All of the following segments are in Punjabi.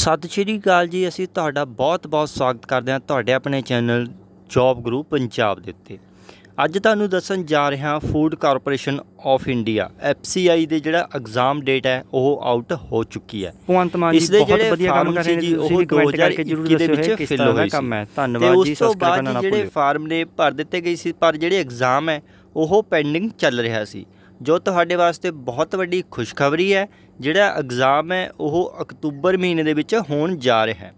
ਸਤਿ ਸ਼੍ਰੀ ਅਕਾਲ ਜੀ ਅਸੀਂ ਤੁਹਾਡਾ ਬਹੁਤ-ਬਹੁਤ ਸਵਾਗਤ ਕਰਦੇ ਹਾਂ ਤੁਹਾਡੇ ਆਪਣੇ ਚੈਨਲ ਜੌਬ ਗਰੂਪ ਪੰਜਾਬ ਦੇ ਉੱਤੇ ਅੱਜ ਤੁਹਾਨੂੰ ਦੱਸਣ ਜਾ ਰਿਹਾ food corporation of India FCI ਦੇ ਜਿਹੜਾ ਐਗਜ਼ਾਮ ਡੇਟ ਹੈ ਉਹ ਆਊਟ ਹੋ ਚੁੱਕੀ ਹੈ ਭਵੰਤ ਮਾਨ ਜੀ ਬਹੁਤ ਵਧੀਆ ਕੰਮ ਕਰ ਰਹੇ ਨੇ ਉਹ ਕਮੈਂਟ ਕਰਕੇ ਜਰੂਰ ਦੱਸਿਓ ਵਿੱਚ ਕਿਸ ਤਰ੍ਹਾਂ ਦਾ ਕੰਮ ਹੈ ਧੰਨਵਾਦ ਜੀ ਸਬਸਕ੍ਰਾਈਬ ਕਰਨਾ ਨਾ ਭੁੱਲਿਓ ਜਿਹੜੇ ਫਾਰਮ ਨੇ ਭਰ ਦਿੱਤੇ ਗਏ ਸੀ ਪਰ ਜਿਹੜੇ ਐਗਜ਼ਾਮ ਹੈ ਉਹ ਪੈਂਡਿੰਗ ਚੱਲ ਰਿਹਾ ਸੀ ਜੋ ਤੁਹਾਡੇ ਵਾਸਤੇ ਬਹੁਤ ਵੱਡੀ ਖੁਸ਼ਖਬਰੀ ਹੈ ਜਿਹੜਾ ਐਗਜ਼ਾਮ ਹੈ ਉਹ ਅਕਤੂਬਰ ਮਹੀਨੇ ਦੇ ਵਿੱਚ ਹੋਣ ਜਾ ਰਿਹਾ ਹੈ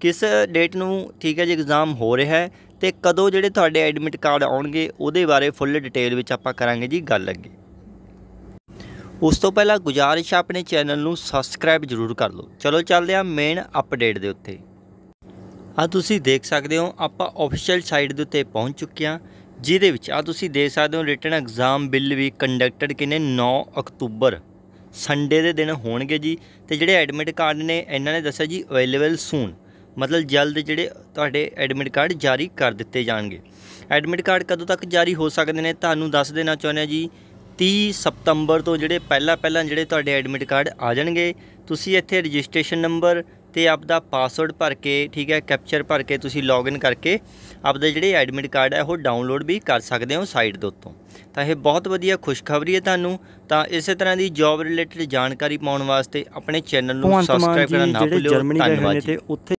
ਕਿਸ ਡੇਟ ਨੂੰ ਠੀਕ ਹੈ ਜੀ ਐਗਜ਼ਾਮ ਹੋ ਰਿਹਾ ਹੈ ਤੇ ਕਦੋਂ ਜਿਹੜੇ ਤੁਹਾਡੇ ਐਡਮਿਟ ਕਾਰਡ ਆਉਣਗੇ ਉਹਦੇ ਬਾਰੇ ਫੁੱਲ ਡਿਟੇਲ ਵਿੱਚ ਆਪਾਂ ਕਰਾਂਗੇ ਜੀ ਗੱਲ ਅੱਗੇ ਉਸ ਤੋਂ ਪਹਿਲਾਂ ਗੁਜਾਰਿਸ਼ ਆ ਆਪਣੇ ਚੈਨਲ ਨੂੰ ਸਬਸਕ੍ਰਾਈਬ ਜ਼ਰੂਰ ਕਰ ਲਓ ਚਲੋ ਚੱਲਦੇ ਆ ਮੇਨ ਅਪਡੇਟ ਦੇ ਉੱਤੇ ਆ ਤੁਸੀਂ ਦੇਖ ਸਕਦੇ ਹੋ ਆਪਾਂ ਅਫੀਸ਼ੀਅਲ ਸਾਈਟ ਦੇ ਉੱਤੇ ਪਹੁੰਚ ਚੁੱਕੇ ਆ ਜਿਹਦੇ ਵਿੱਚ ਆ ਤੁਸੀਂ ਦੇਖ ਸਕਦੇ ਹੋ written exam will be conducted ਕਿਨੇ 9 ਅਕਤੂਬਰ ਸੰਡੇ ਦੇ ਦਿਨ ਹੋਣਗੇ ਜੀ ਤੇ ਜਿਹੜੇ ਐਡਮਿਟ ਕਾਰਡ ਨੇ ਇਹਨਾਂ ਨੇ ਦੱਸਿਆ ਜੀ ਅਵੇਲੇਬਲ ਸੂਨ ਮਤਲਬ ਜਲਦ ਜਿਹੜੇ ਤੁਹਾਡੇ ਐਡਮਿਟ ਕਾਰਡ ਜਾਰੀ ਕਰ ਦਿੱਤੇ ਜਾਣਗੇ ਐਡਮਿਟ ਕਾਰਡ ਕਦੋਂ ਤੱਕ ਜਾਰੀ ਹੋ ਸਕਦੇ ਨੇ ਤੁਹਾਨੂੰ ਦੱਸ ਦੇਣਾ ਚਾਹੁੰਦੇ ਆ ਜੀ 30 ਸਤੰਬਰ ਤੋਂ ਜਿਹੜੇ ਪਹਿਲਾਂ ਪਹਿਲਾਂ ਜਿਹੜੇ ਤੁਹਾਡੇ ਐਡਮਿਟ ਕਾਰਡ ਆ ਜਾਣਗੇ ਤੁਸੀਂ ਇੱਥੇ ਰਜਿਸਟ੍ਰੇਸ਼ਨ ਨੰਬਰ ਤੇ ਆਪਦਾ ਪਾਸਵਰਡ ਭਰ ਕੇ ਠੀਕ ਹੈ ਕੈਪਚਰ ਭਰ ਕੇ ਤੁਸੀਂ ਲੌਗਇਨ ਕਰਕੇ ਆਪਦੇ ਜਿਹੜੇ ਐਡਮਿਟ ਕਾਰਡ ਹੈ ਉਹ ਡਾਊਨਲੋਡ ਵੀ ਕਰ ਸਕਦੇ ਹੋ ਸਾਈਟ ਦੇ ਉੱਤੋਂ ਤਾਂ ਇਹ ਬਹੁਤ ਵਧੀਆ ਖੁਸ਼ਖਬਰੀ ਹੈ ਤੁਹਾਨੂੰ ਤਾਂ ਇਸੇ ਤਰ੍ਹਾਂ ਦੀ ਜੌਬ ਰਿਲੇਟਡ ਜਾਣਕਾਰੀ ਪਾਉਣ ਵਾਸਤੇ ਆਪਣੇ ਚੈਨਲ ਨੂੰ ਸਬਸਕ੍ਰਾਈਬ ਕਰਨਾ ਨਾ ਭੁੱਲਿਓ ਧੰਨਵਾਦ ਜੀ